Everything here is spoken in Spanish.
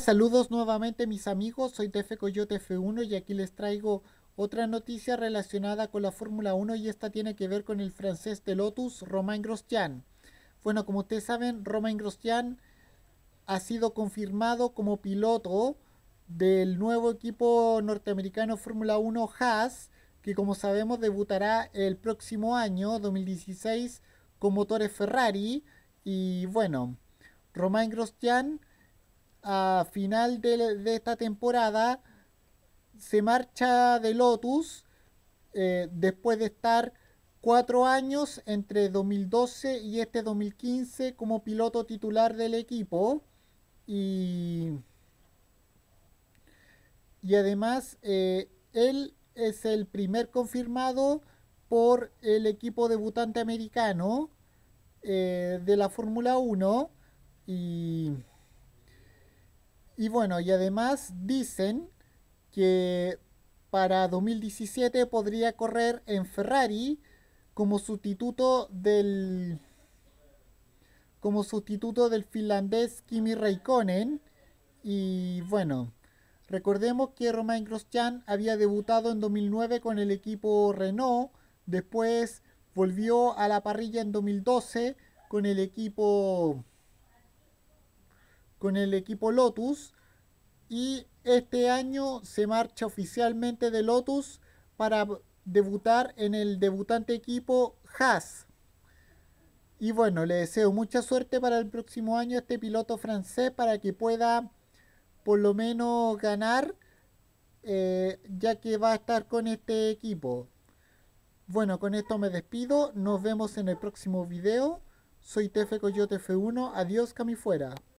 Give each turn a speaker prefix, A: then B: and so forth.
A: Saludos nuevamente mis amigos, soy Tefe Coyote F1 y aquí les traigo otra noticia relacionada con la Fórmula 1 y esta tiene que ver con el francés de Lotus, Romain Grosjean. Bueno, como ustedes saben, Romain Grosjean ha sido confirmado como piloto del nuevo equipo norteamericano Fórmula 1 Haas, que como sabemos debutará el próximo año, 2016, con motores Ferrari. Y bueno, Romain Grosjean a final de, esta temporada se marcha de Lotus eh, después de estar cuatro años entre 2012 y este 2015 como piloto titular del equipo y, además eh, él es el primer confirmado por el equipo debutante americano eh, de la Fórmula 1 y y bueno, y además dicen que para 2017 podría correr en Ferrari como sustituto del como sustituto del finlandés Kimi Raikkonen y bueno, recordemos que Romain Grosjean había debutado en 2009 con el equipo Renault, después volvió a la parrilla en 2012 con el equipo con el equipo Lotus y este año se marcha oficialmente de Lotus para debutar en el debutante equipo Haas. Y bueno, le deseo mucha suerte para el próximo año a este piloto francés para que pueda por lo menos ganar, eh, ya que va a estar con este equipo. Bueno, con esto me despido. Nos vemos en el próximo video. Soy Tefe Coyote F1. Adiós, Cami Fuera.